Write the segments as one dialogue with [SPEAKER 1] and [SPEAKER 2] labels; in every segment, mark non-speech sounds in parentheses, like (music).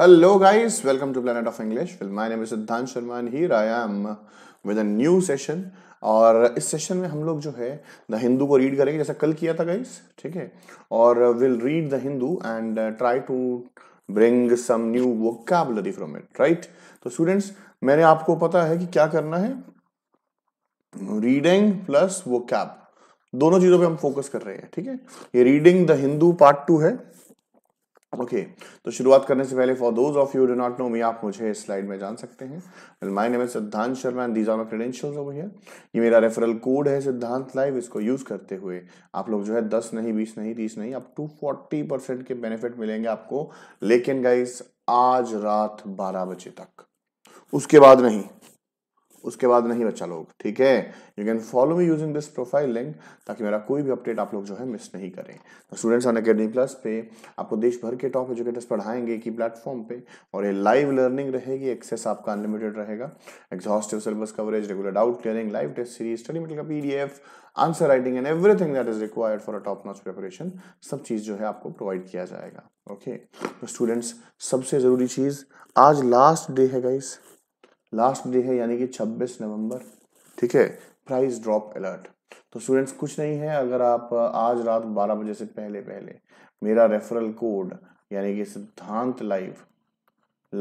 [SPEAKER 1] Hello guys welcome to planet of English Well, my name is Siddhant Sharma and here I am with a new session. और इस session में हम लोग जो है the Hindu को रीड करेंगे जैसा कल किया था गाइस ठीक है और will read the Hindu and try to bring some new vocabulary from it right तो स्टूडेंट्स मैंने आपको पता है कि क्या करना है रीडिंग प्लस वोकैब दोनों चीजों पे हम फोकस कर रहे हैं ठीक है ये reading the Hindu part two है ओके okay, तो शुरुआत करने से पहले for those of you do not know me आप मुझे इस स्लाइड में जान सकते हैं my name Siddhant Sharma and these are my credentials over here ये मेरा रेफरल कोड है सिद्धांत लाइव इसको यूज करते हुए आप लोग जो है दस नहीं बीस नहीं तीस नहीं आप टू फोर्टी परसेंट के बेनिफिट मिलेंगे आपको लेकिन गाइस आज रात बारह बजे तक उसके बाद नहीं उसके बाद नहीं बचा लोग ठीक है you can follow me using this profile link ताकि मेरा कोई भी अपडेट आप लोग जो है मिस नहीं करें तो स्टूडेंट्स ऑन अकेडमी प्लस पे आपको देश भर के टॉप एजुकेटर्स पढ़ाएंगे की प्लेटफॉर्म पे और ये लाइव लर्निंग रहेगी एक्सेस आपका अनलिमिटेड रहेगा exhaustive syllabus coverage regular doubt clearing live test series study material का PDF answer writing and everything that is required for a top notch preparation सब चीज़ जो है आपको प्रोवाइड किया जाएगा ओके तो स्टूडेंट्स सबसे ज़रूरी चीज़ आज लास्ट डे है गाइस लास्ट डे है यानी कि 26 नवंबर ठीक है प्राइस ड्रॉप अलर्ट तो स्टूडेंट्स कुछ नहीं है अगर आप आज रात 12 बजे से पहले पहले मेरा रेफरल कोड यानी कि सिद्धांत लाइव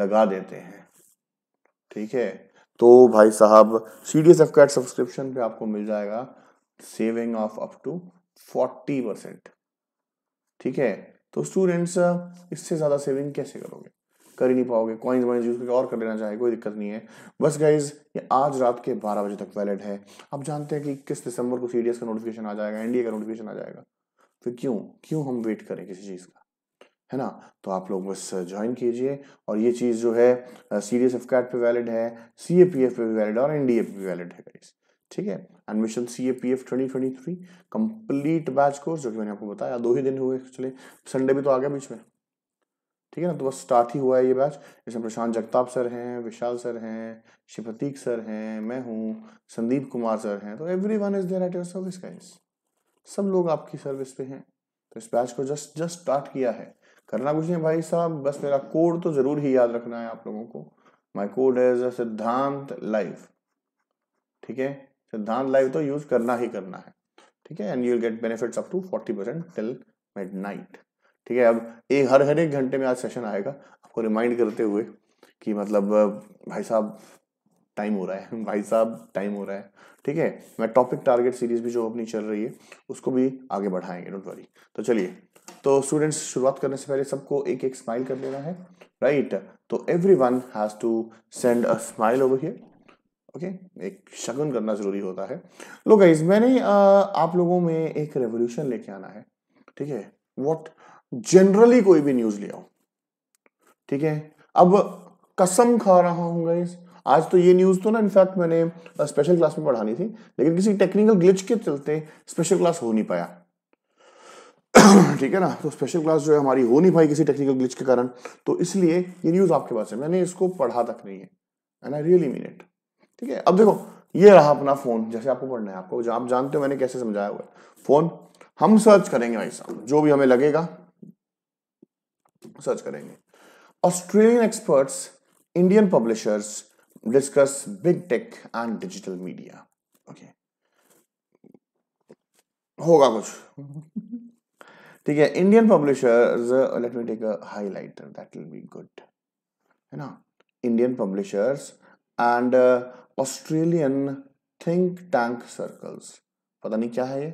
[SPEAKER 1] लगा देते हैं ठीक है तो भाई साहब C D S F cat subscription पे आपको मिल जाएगा saving of up to forty percent ठीक है तो स्टूडेंट्स इससे ज़्यादा सेविंग कैसे करोगे कर ही नहीं पाओगे कॉइन्स वाइन्स यूज करके और कर लेना चाहे कोई दिक्कत नहीं है बस गाइज ये आज रात के बारह बजे तक वैलिड है आप जानते हैं कि किस दिसंबर को सी का नोटिफिकेशन आ जाएगा एनडीए का नोटिफिकेशन आ जाएगा तो क्यों क्यों हम वेट करें किसी चीज़ का है ना तो आप लोग बस ज्वाइन कीजिए और ये चीज़ जो है C D S F cat पर वैलिड है सी ए पी एफ पे भी वैलिड है और एन डी ए पे भी वैलिड है गाइज ठीक है admission C A P F twenty twenty three complete batch course जो कि मैंने आपको बताया दो ही दिन हुए चले संडे भी तो आ गया बीच में ठीक है ना तो बस स्टार्ट ही हुआ है ये बैच इसमें प्रशांत जगताप सर हैं विशाल सर हैं शिवप्रतीक सर हैं मैं हूँ संदीप कुमार सर हैं तो everyone is there at your service guys सब लोग आपकी सर्विस पे हैं तो इस बैच को जस्ट जस्ट स्टार्ट किया है करना कुछ नहीं भाई साहब बस मेरा कोड तो जरूर ही याद रखना है आप लोगों को my code as Siddhant live ठीक है सिद्धांत लाइव तो यूज करना ही करना है ठीक है and you will get benefits up to forty percent till midnight ठीक है अब एक हर हर एक घंटे में आज सेशन आएगा आपको रिमाइंड करते हुए कि मतलब भाई साहब टाइम हो रहा है (laughs) भाई साहब टाइम हो रहा है ठीक है मैं टॉपिक टारगेट सीरीज भी जो अपनी चल रही है उसको भी आगे बढ़ाएंगे डोंट वरी तो चलिए तो स्टूडेंट्स शुरुआत करने से पहले सबको एक एक स्माइल कर लेना है राइट तो everyone has to send a smile over here okay एक शगुन करना जरूरी होता है लो गाइज मैंने आप लोगों में एक रेवोल्यूशन लेके आना है ठीक है वॉट जनरली कोई भी न्यूज ले आओ ठीक है अब कसम खा रहा हूं गाइस आज तो ये न्यूज तो ना इनफैक्ट मैंने स्पेशल uh, क्लास में पढ़ानी थी लेकिन किसी टेक्निकल ग्लिच के चलते स्पेशल क्लास हो नहीं पाया (coughs) ठीक है ना तो स्पेशल क्लास जो है हमारी हो नहीं पाई किसी टेक्निकल ग्लिच के कारण तो इसलिए ये न्यूज आपके पास है मैंने इसको पढ़ा तक नहीं है and I really mean it ठीक है अब देखो ये रहा अपना फोन जैसे आपको पढ़ना है आपको आप जानते हो मैंने कैसे समझाया हुआ है फोन हम सर्च करेंगे भाई साहब जो भी हमें लगेगा सर्च करेंगे Australian experts Indian publishers discuss big tech and digital media okay होगा कुछ ठीक है Indian publishers let me take a highlighter that will be good है ना Indian publishers and Australian think tank circles पता नहीं क्या है ये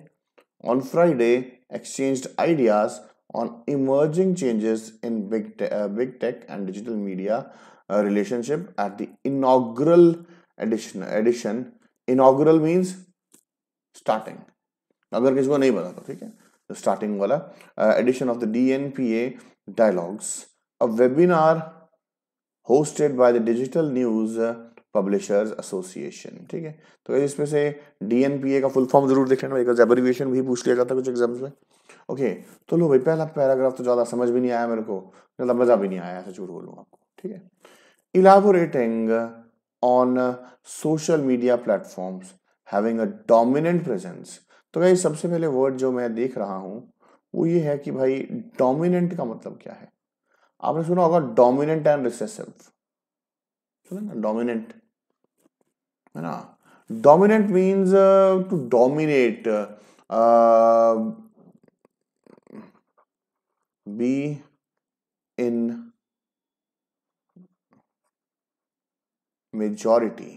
[SPEAKER 1] on Friday exchange ideas on emerging changes in big, te- uh, big tech and digital media uh, relationship at the inaugural edition. edition. Inaugural means starting. अगर किसी को नहीं पता तो ठीक है स्टार्टिंग तो वाला edition of the D N P A dialogues a webinar hosted by the digital news publishers association ठीक है तो इसमें से डी एन पी ए का फुल फॉर्म जरूर देख लेना एब्रिविएशन भी पूछ लिया जाता है कुछ एग्जाम्स में ओके तो लो भाई पहला पैराग्राफ तो ज़्यादा समझ भी नहीं आया मेरे को ज़्यादा मज़ा भी नहीं आया ऐसा झूठ बोलूँ आपको ठीक है elaborating on social media platforms having a dominant presence तो भाई सबसे पहले वर्ड जो मैं देख रहा हूँ वो ये है कि भाई डोमिनेंट का मतलब क्या है आपने सुना होगा डोमिनेंट एंड रिसेसिव सुना ना डोमिनेंट है ना dominant means to dominate be in majority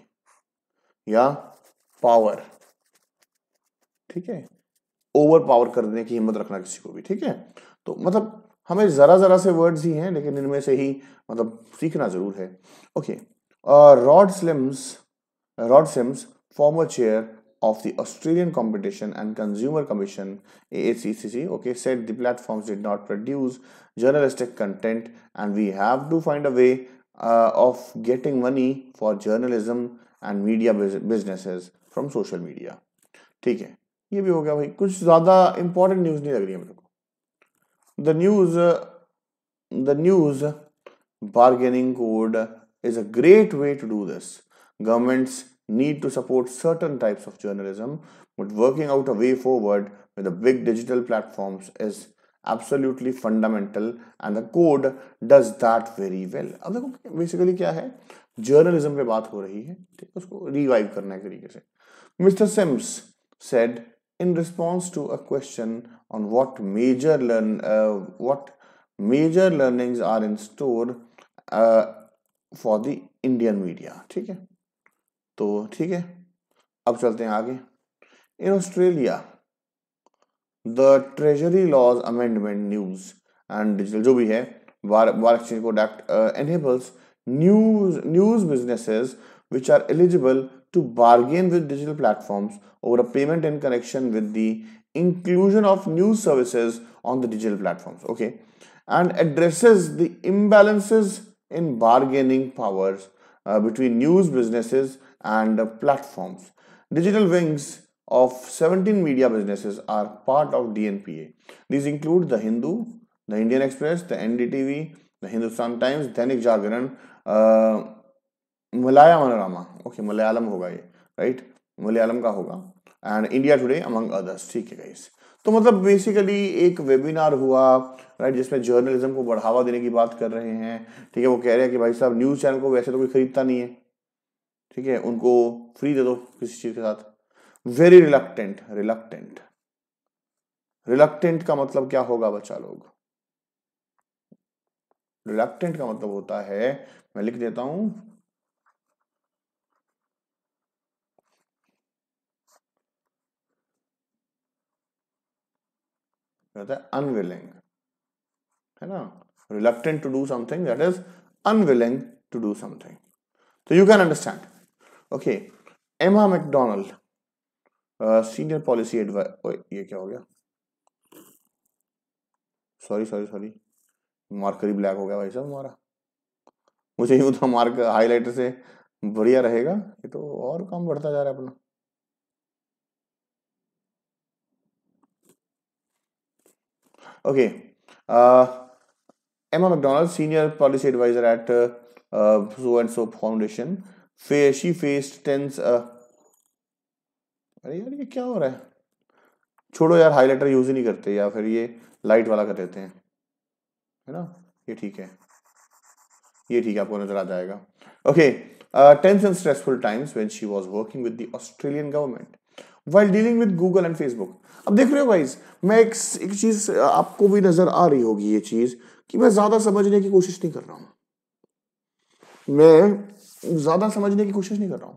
[SPEAKER 1] या पावर ठीक है ओवर पावर करने की हिम्मत रखना किसी को भी ठीक है तो मतलब हमें जरा जरा से वर्ड्स ही हैं लेकिन इनमें से ही मतलब सीखना जरूर है okay Rod Slims Rod Sims former chair of the Australian Competition and Consumer Commission ACCC okay said the platforms did not produce journalistic content and we have to find a way uh, of getting money for journalism and media businesses from social media ठीक है ये भी हो गया भाई कुछ ज़्यादा important news नहीं लग रही है मेरे को The news, the news, bargaining code is a great way to do this governments need to support certain types of journalism, but working out a way forward with the big digital platforms is absolutely fundamental and the code does that very well. अब देखो basically क्या है journalism पे बात हो रही है ठीक है उसको रिवाइव करना है तरीके से Mister Sims said in response to a question on what major learn uh, what major learnings are in store uh, for the Indian media ठीक है तो ठीक है अब चलते हैं आगे in Australia the treasury laws amendment news and digital जो भी है war exchange code act enables news news businesses which are eligible to bargain with digital platforms over a payment in connection with the inclusion of news services on the digital platform okay and addresses the imbalances in bargaining powers Uh, between news businesses and uh, platforms. Digital wings of 17 media businesses are part of DNPA. These include The Hindu, The Indian Express, The NDTV, The Hindustan Times, The Jagran, uh, Malaya Manorama. Okay, Malayalam hoga ye, right? Malayalam ka hoga, And India Today among others. Okay, है guys. तो मतलब basically एक webinar हुआ right जिसमें journalism को बढ़ावा देने की बात कर रहे हैं ठीक है वो कह रहे हैं कि भाई साहब न्यूज़ चैनल को वैसे तो कोई खरीदता नहीं है ठीक है उनको फ्री दे दो किसी चीज़ के साथ वेरी रिलकटेंट रिलकटेंट रिलकटेंट का मतलब क्या होगा बच्चा लोग रिलकटेंट का मतलब होता है मैं लिख देता हूं होता है अनविलिंग है ना reluctant to do something that is unwilling to do something तो you can understand okay Emma McDonald senior policy advise ये क्या हो गया सॉरी सॉरी सॉरी मार्कर ही ब्लैक हो गया भाई साहब हमारा मुझे यूँ तो मार्क हाईलाइटर से बढ़िया रहेगा ये तो और काम बढ़ता जा रहा है अपना Okay. Uh, Emma McDonald, senior policy advisor at uh, uh, so and so foundation, Fa she faced tense. Uh, अरे यार ये क्या हो रहा है छोड़ो यार हाईलाइटर यूज ही नहीं करते या फिर ये लाइट वाला कर देते हैं है ना ये ठीक है ये ठीक है आपको नजर आ जाएगा okay tense and stressful times when she was working with the Australian government while dealing with Google and Facebook. अब देख रहे हो गाइज मैं एक एक चीज आपको भी नजर आ रही होगी ये चीज कि मैं ज्यादा समझने की कोशिश नहीं कर रहा हूं मैं ज्यादा समझने की कोशिश नहीं कर रहा हूं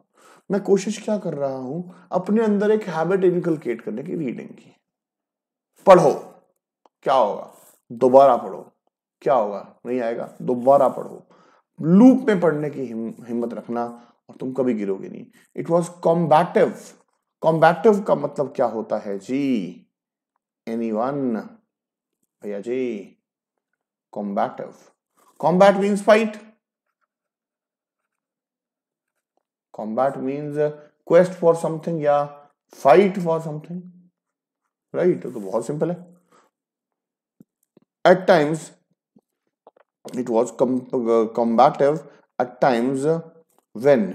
[SPEAKER 1] मैं कोशिश क्या कर रहा हूं अपने अंदर एक हैबिट इनकलकेट करने की रीडिंग की पढ़ो क्या होगा दोबारा पढ़ो क्या होगा नहीं आएगा दोबारा पढ़ो लूप में पढ़ने की हिम, हिम्मत रखना और तुम कभी गिरोगे नहीं इट वॉज कॉम्बैटिव कॉम्बैटिव का मतलब क्या होता है जी एनी वन भैया जी combative combat means fight combat means quest for something या फाइट फॉर समथिंग राइट तो बहुत सिंपल है at times it was combative at times when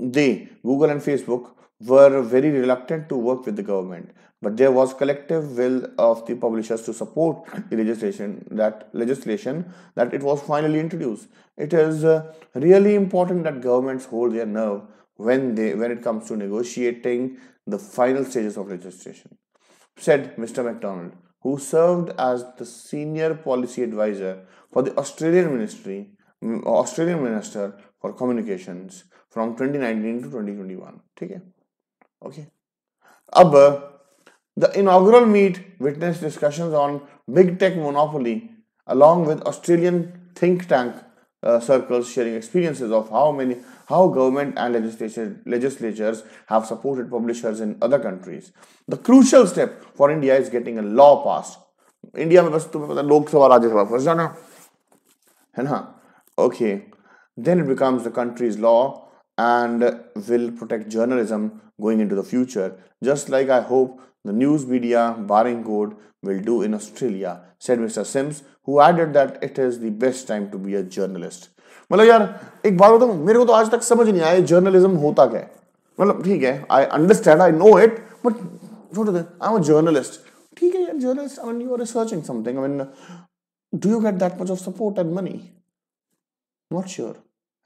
[SPEAKER 1] they, Google and Facebook, were very reluctant to work with the government. But there was collective will of the publishers to support the legislation that legislation that it was finally introduced. It is uh, really important that governments hold their nerve when they when it comes to negotiating the final stages of legislation. Said Mr. MacDonald, who served as the senior policy advisor for the Australian Ministry mm, Australian Minister for Communications from 2019 to 2021 okay. है okay अब the inaugural meet witness discussions on big tech along with Australian think tank uh, circles sharing experiences of how many how government and legislatures have supported publishers in other countries. The crucial step for India is getting a law passed. India में बस तुम्हें पता लोकसभा राज्यसभा फंस जाना है ना Okay. Then it becomes the country's law and will protect journalism going into the future, just like I hope the news media barring code will do in Australia, said Mr. Sims, who added that it is the best time to be a journalist. मतलब यार एक बात बताऊं मेरे को तो आज तक समझ नहीं आया जर्नलिज्म होता क्या है मतलब ठीक है I understand I know it but they. I am a journalist ठीक है यार journalist I mean you are researching something I mean do you get that much of support and money not sure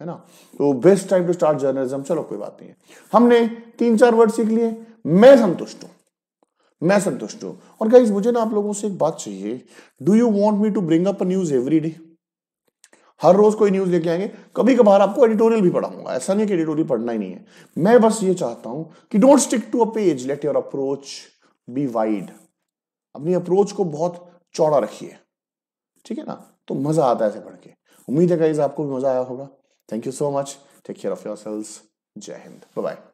[SPEAKER 1] है ना तो best time to start journalism चलो कोई बात नहीं है हमने तीन चार वर्ड सीख लिए मैं संतुष्ट हूं मैं संतुष्ट हूं और गाइज मुझे ना आप लोगों से एक बात चाहिए do you want me to bring up news every day हर रोज कोई न्यूज लेके आएंगे कभी कभार आपको एडिटोरियल भी पढ़ाऊंगा ऐसा नहीं कि एडिटोरियल पढ़ना ही नहीं है मैं बस ये चाहता हूं कि don't stick to a page let your approach be wide अपनी अप्रोच को बहुत चौड़ा रखिए ठीक है ना तो मजा आता है ऐसे पढ़ के उम्मीद है गाइज आपको भी मजा आया होगा Thank you so much. Take care of yourselves. Jai Hind. Bye bye.